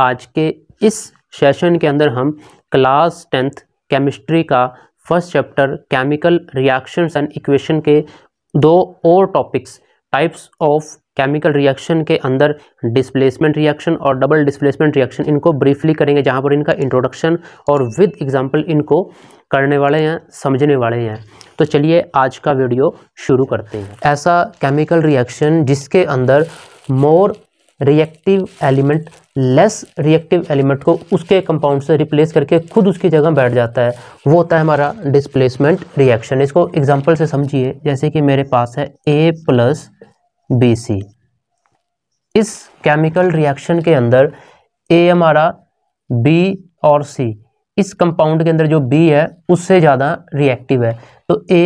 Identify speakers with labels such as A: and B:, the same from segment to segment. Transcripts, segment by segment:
A: आज के इस सेशन के अंदर हम क्लास टेंथ केमिस्ट्री का first chapter chemical reactions and equation के दो और topics types of chemical reaction के अंदर डिस्प्लेसमेंट रिएक्शन और डबल डिस्प्लेसमेंट रिएक्शन इनको ब्रीफली करेंगे जहाँ पर इनका इंट्रोडक्शन और विद एग्जाम्पल इनको करने वाले हैं समझने वाले हैं तो चलिए आज का वीडियो शुरू करते हैं ऐसा केमिकल रिएक्शन जिसके अंदर more reactive element less reactive element को उसके कंपाउंड से रिप्लेस करके खुद उसकी जगह बैठ जाता है वो होता है हमारा डिस्प्लेसमेंट रिएक्शन इसको एग्जांपल से समझिए जैसे कि मेरे पास है ए प्लस बी सी इस केमिकल रिएक्शन के अंदर ए हमारा बी और सी इस कंपाउंड के अंदर जो बी है उससे ज़्यादा रिएक्टिव है तो ए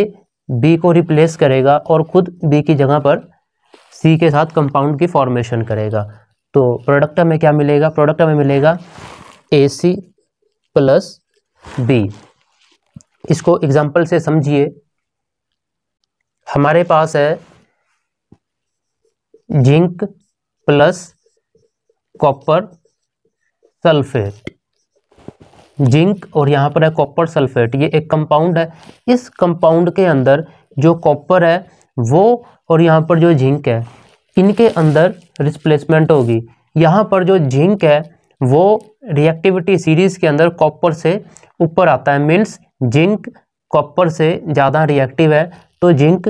A: बी को रिप्लेस करेगा और ख़ुद बी की जगह पर सी के साथ कंपाउंड की फॉर्मेशन करेगा तो प्रोडक्ट में क्या मिलेगा प्रोडक्ट में मिलेगा ए सी प्लस बी इसको एग्जाम्पल से समझिए हमारे पास है zinc plus copper sulphate zinc और यहाँ पर है कॉपर सल्फेट ये एक कंपाउंड है इस कंपाउंड के अंदर जो कॉपर है वो और यहाँ पर जो जिंक है इनके अंदर रिस्प्लेसमेंट होगी यहाँ पर जो जिंक है वो रिएक्टिविटी सीरीज़ के अंदर कॉपर से ऊपर आता है मीन्स जिंक कॉपर से ज़्यादा रिएक्टिव है तो जिंक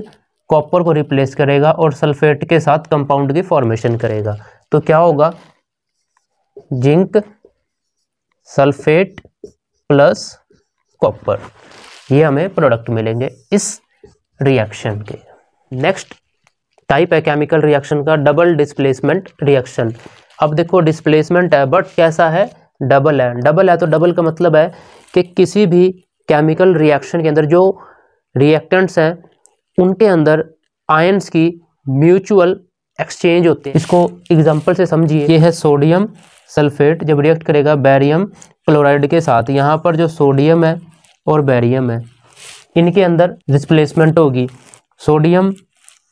A: कॉपर को रिप्लेस करेगा और सल्फेट के साथ कंपाउंड की फॉर्मेशन करेगा तो क्या होगा जिंक सल्फेट प्लस कॉपर ये हमें प्रोडक्ट मिलेंगे इस रिएक्शन के नेक्स्ट टाइप है केमिकल रिएक्शन का डबल डिस्प्लेसमेंट रिएक्शन अब देखो डिस्प्लेसमेंट है बट कैसा है डबल है डबल है तो डबल का मतलब है कि किसी भी केमिकल रिएक्शन के अंदर जो रिएक्टेंट्स हैं उनके अंदर आयंस की म्यूचुअल एक्सचेंज होते हैं इसको एग्जांपल से समझिए ये है सोडियम सल्फेट जब रिएक्ट करेगा बैरियम क्लोराइड के साथ यहाँ पर जो सोडियम है और बैरियम है इनके अंदर डिस्प्लेसमेंट होगी सोडियम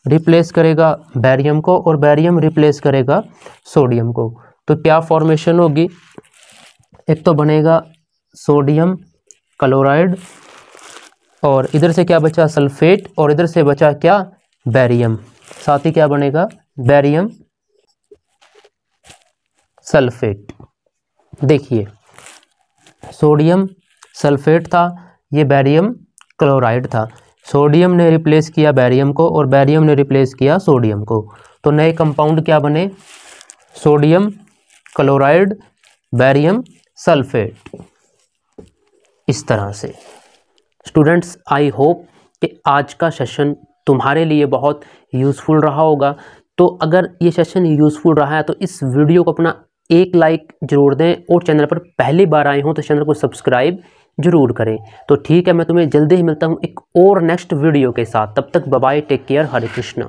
A: रिप्लेस करेगा बैरियम को और बैरियम रिप्लेस करेगा सोडियम को तो क्या फॉर्मेशन होगी एक तो बनेगा सोडियम क्लोराइड और इधर से क्या बचा सल्फेट और इधर से बचा क्या बैरियम साथ ही क्या बनेगा बैरियम सल्फेट देखिए सोडियम सल्फेट था ये बैरियम क्लोराइड था सोडियम ने रिप्लेस किया बैरियम को और बैरियम ने रिप्लेस किया सोडियम को तो नए कंपाउंड क्या बने सोडियम क्लोराइड बैरियम सल्फेट इस तरह से स्टूडेंट्स आई होप कि आज का सेशन तुम्हारे लिए बहुत यूज़फुल रहा होगा तो अगर ये सेशन यूज़फुल रहा है तो इस वीडियो को अपना एक लाइक ज़रूर दें और चैनल पर पहली बार आए हों तो चैनल को सब्सक्राइब ज़रूर करें तो ठीक है मैं तुम्हें जल्दी ही मिलता हूँ एक और नेक्स्ट वीडियो के साथ तब तक bye bye take care Hare Krishna